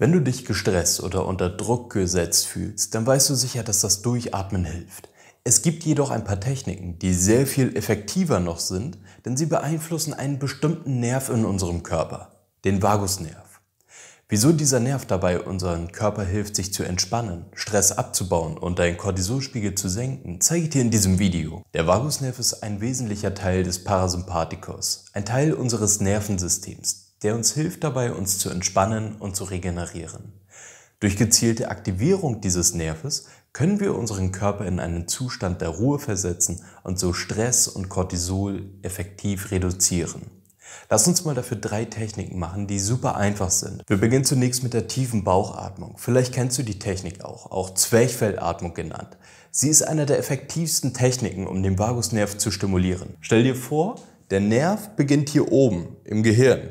Wenn du dich gestresst oder unter Druck gesetzt fühlst, dann weißt du sicher, dass das Durchatmen hilft. Es gibt jedoch ein paar Techniken, die sehr viel effektiver noch sind, denn sie beeinflussen einen bestimmten Nerv in unserem Körper, den Vagusnerv. Wieso dieser Nerv dabei unseren Körper hilft, sich zu entspannen, Stress abzubauen und deinen Cortisolspiegel zu senken, zeige ich dir in diesem Video. Der Vagusnerv ist ein wesentlicher Teil des Parasympathikus, ein Teil unseres Nervensystems, der uns hilft dabei, uns zu entspannen und zu regenerieren. Durch gezielte Aktivierung dieses Nerves können wir unseren Körper in einen Zustand der Ruhe versetzen und so Stress und Cortisol effektiv reduzieren. Lass uns mal dafür drei Techniken machen, die super einfach sind. Wir beginnen zunächst mit der tiefen Bauchatmung. Vielleicht kennst du die Technik auch, auch Zwerchfellatmung genannt. Sie ist eine der effektivsten Techniken, um den Vagusnerv zu stimulieren. Stell dir vor, der Nerv beginnt hier oben im Gehirn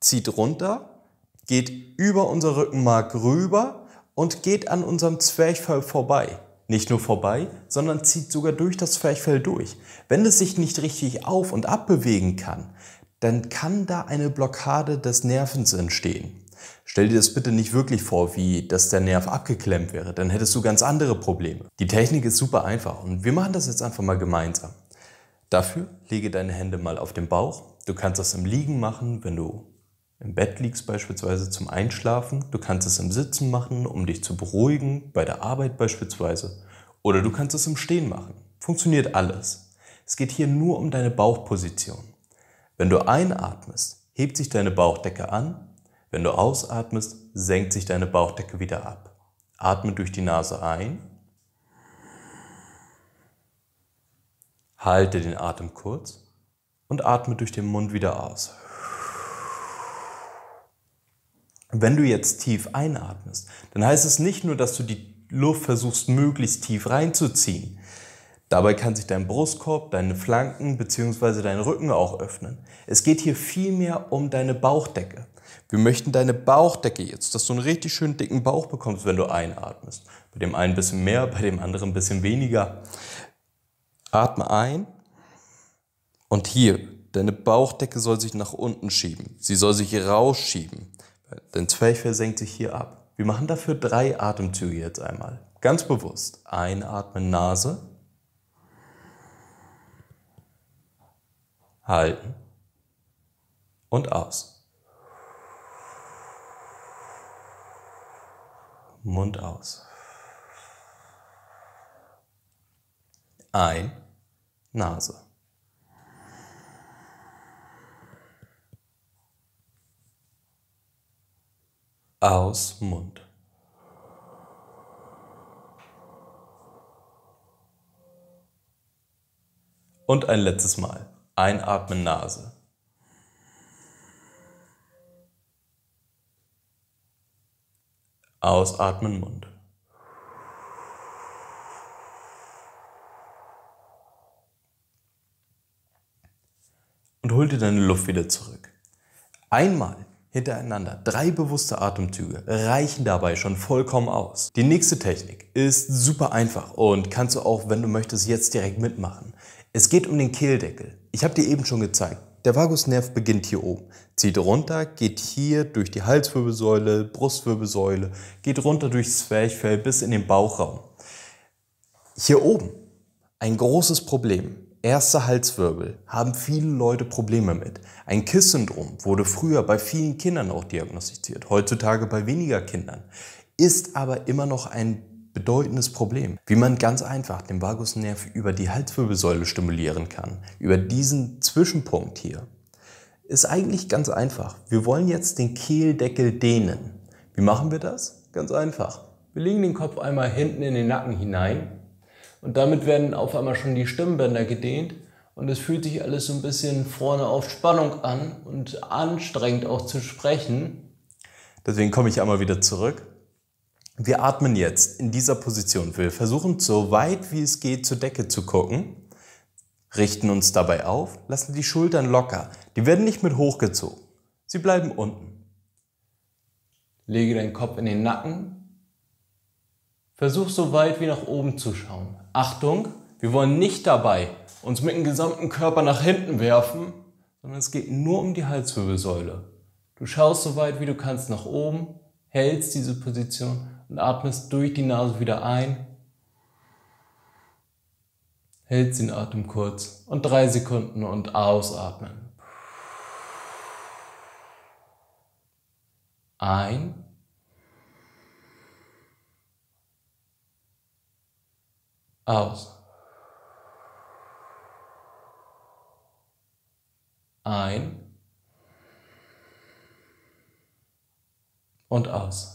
zieht runter, geht über unser Rückenmark rüber und geht an unserem Zwerchfell vorbei. Nicht nur vorbei, sondern zieht sogar durch das Zwerchfell durch. Wenn es sich nicht richtig auf und abbewegen kann, dann kann da eine Blockade des Nervens entstehen. Stell dir das bitte nicht wirklich vor, wie dass der Nerv abgeklemmt wäre, dann hättest du ganz andere Probleme. Die Technik ist super einfach und wir machen das jetzt einfach mal gemeinsam. Dafür lege deine Hände mal auf den Bauch. Du kannst das im Liegen machen, wenn du im Bett liegst beispielsweise zum Einschlafen. Du kannst es im Sitzen machen, um dich zu beruhigen, bei der Arbeit beispielsweise. Oder du kannst es im Stehen machen. Funktioniert alles. Es geht hier nur um deine Bauchposition. Wenn du einatmest, hebt sich deine Bauchdecke an. Wenn du ausatmest, senkt sich deine Bauchdecke wieder ab. Atme durch die Nase ein. Halte den Atem kurz und atme durch den Mund wieder aus. Wenn du jetzt tief einatmest, dann heißt es nicht nur, dass du die Luft versuchst, möglichst tief reinzuziehen. Dabei kann sich dein Brustkorb, deine Flanken bzw. dein Rücken auch öffnen. Es geht hier vielmehr um deine Bauchdecke. Wir möchten deine Bauchdecke jetzt, dass du einen richtig schönen dicken Bauch bekommst, wenn du einatmest. Bei dem einen ein bisschen mehr, bei dem anderen ein bisschen weniger. Atme ein und hier, deine Bauchdecke soll sich nach unten schieben. Sie soll sich rausschieben. Dein Zwerchfell senkt sich hier ab. Wir machen dafür drei Atemzüge jetzt einmal. Ganz bewusst. Einatmen, Nase. Halten. Und aus. Mund aus. Ein. Nase. aus Mund. Und ein letztes Mal. Einatmen Nase. Ausatmen Mund. Und hol dir deine Luft wieder zurück. Einmal hintereinander. Drei bewusste Atemzüge reichen dabei schon vollkommen aus. Die nächste Technik ist super einfach und kannst du auch, wenn du möchtest, jetzt direkt mitmachen. Es geht um den Kehldeckel. Ich habe dir eben schon gezeigt, der Vagusnerv beginnt hier oben, zieht runter, geht hier durch die Halswirbelsäule, Brustwirbelsäule, geht runter durchs Zwerchfell bis in den Bauchraum. Hier oben ein großes Problem. Erster Halswirbel haben viele Leute Probleme mit. Ein Kiss-Syndrom wurde früher bei vielen Kindern auch diagnostiziert, heutzutage bei weniger Kindern, ist aber immer noch ein bedeutendes Problem, wie man ganz einfach den Vagusnerv über die Halswirbelsäule stimulieren kann, über diesen Zwischenpunkt hier. Ist eigentlich ganz einfach. Wir wollen jetzt den Kehldeckel dehnen. Wie machen wir das? Ganz einfach. Wir legen den Kopf einmal hinten in den Nacken hinein und damit werden auf einmal schon die Stimmbänder gedehnt und es fühlt sich alles so ein bisschen vorne auf Spannung an und anstrengend auch zu sprechen. Deswegen komme ich einmal wieder zurück. Wir atmen jetzt in dieser Position. Wir versuchen so weit wie es geht zur Decke zu gucken, richten uns dabei auf, lassen die Schultern locker. Die werden nicht mit hochgezogen. Sie bleiben unten. Lege deinen Kopf in den Nacken. Versuch so weit wie nach oben zu schauen. Achtung, wir wollen nicht dabei uns mit dem gesamten Körper nach hinten werfen, sondern es geht nur um die Halswirbelsäule. Du schaust so weit, wie du kannst nach oben, hältst diese Position und atmest durch die Nase wieder ein, hältst den Atem kurz und drei Sekunden und ausatmen. Ein aus. Ein und aus.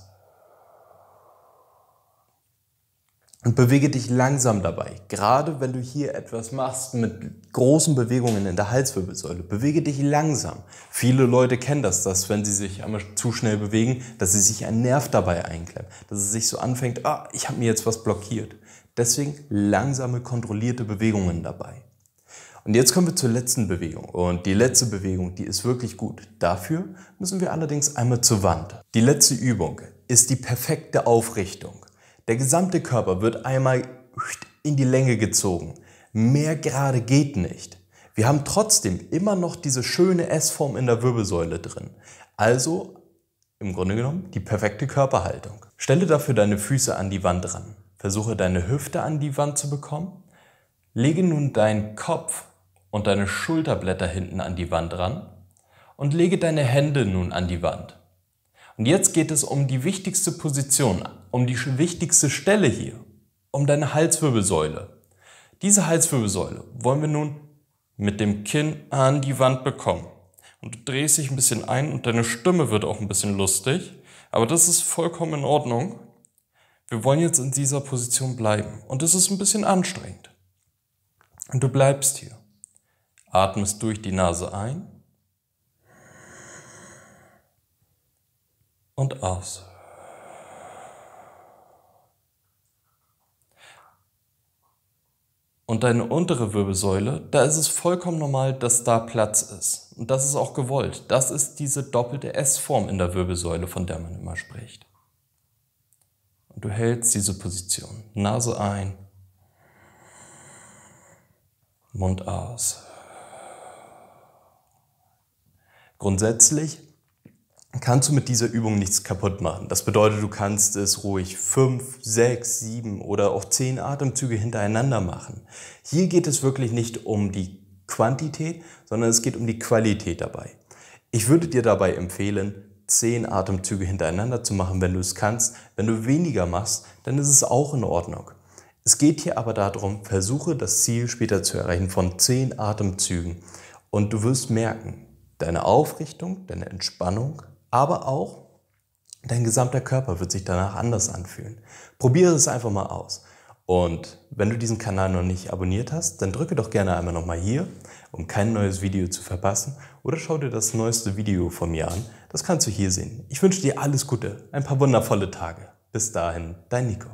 Und bewege dich langsam dabei. Gerade wenn du hier etwas machst mit großen Bewegungen in der Halswirbelsäule, bewege dich langsam. Viele Leute kennen das, dass wenn sie sich einmal zu schnell bewegen, dass sie sich einen Nerv dabei einklemmen, dass es sich so anfängt, ah, ich habe mir jetzt was blockiert. Deswegen langsame, kontrollierte Bewegungen dabei. Und jetzt kommen wir zur letzten Bewegung. Und die letzte Bewegung, die ist wirklich gut. Dafür müssen wir allerdings einmal zur Wand. Die letzte Übung ist die perfekte Aufrichtung. Der gesamte Körper wird einmal in die Länge gezogen. Mehr gerade geht nicht. Wir haben trotzdem immer noch diese schöne S-Form in der Wirbelsäule drin. Also im Grunde genommen die perfekte Körperhaltung. Stelle dafür deine Füße an die Wand ran. Versuche deine Hüfte an die Wand zu bekommen. Lege nun deinen Kopf und deine Schulterblätter hinten an die Wand ran und lege deine Hände nun an die Wand. Und jetzt geht es um die wichtigste Position, um die wichtigste Stelle hier, um deine Halswirbelsäule. Diese Halswirbelsäule wollen wir nun mit dem Kinn an die Wand bekommen. Und du drehst dich ein bisschen ein und deine Stimme wird auch ein bisschen lustig, aber das ist vollkommen in Ordnung wir wollen jetzt in dieser Position bleiben und es ist ein bisschen anstrengend. Und du bleibst hier. Atmest durch die Nase ein und aus. Und deine untere Wirbelsäule, da ist es vollkommen normal, dass da Platz ist. Und das ist auch gewollt. Das ist diese doppelte S-Form in der Wirbelsäule, von der man immer spricht. Du hältst diese Position. Nase ein, Mund aus. Grundsätzlich kannst du mit dieser Übung nichts kaputt machen. Das bedeutet, du kannst es ruhig fünf, sechs, sieben oder auch zehn Atemzüge hintereinander machen. Hier geht es wirklich nicht um die Quantität, sondern es geht um die Qualität dabei. Ich würde dir dabei empfehlen, zehn Atemzüge hintereinander zu machen, wenn du es kannst. Wenn du weniger machst, dann ist es auch in Ordnung. Es geht hier aber darum, versuche das Ziel später zu erreichen von zehn Atemzügen. Und du wirst merken, deine Aufrichtung, deine Entspannung, aber auch dein gesamter Körper wird sich danach anders anfühlen. Probiere es einfach mal aus. Und wenn du diesen Kanal noch nicht abonniert hast, dann drücke doch gerne einmal nochmal hier, um kein neues Video zu verpassen oder schau dir das neueste Video von mir an. Das kannst du hier sehen. Ich wünsche dir alles Gute, ein paar wundervolle Tage. Bis dahin, dein Nico.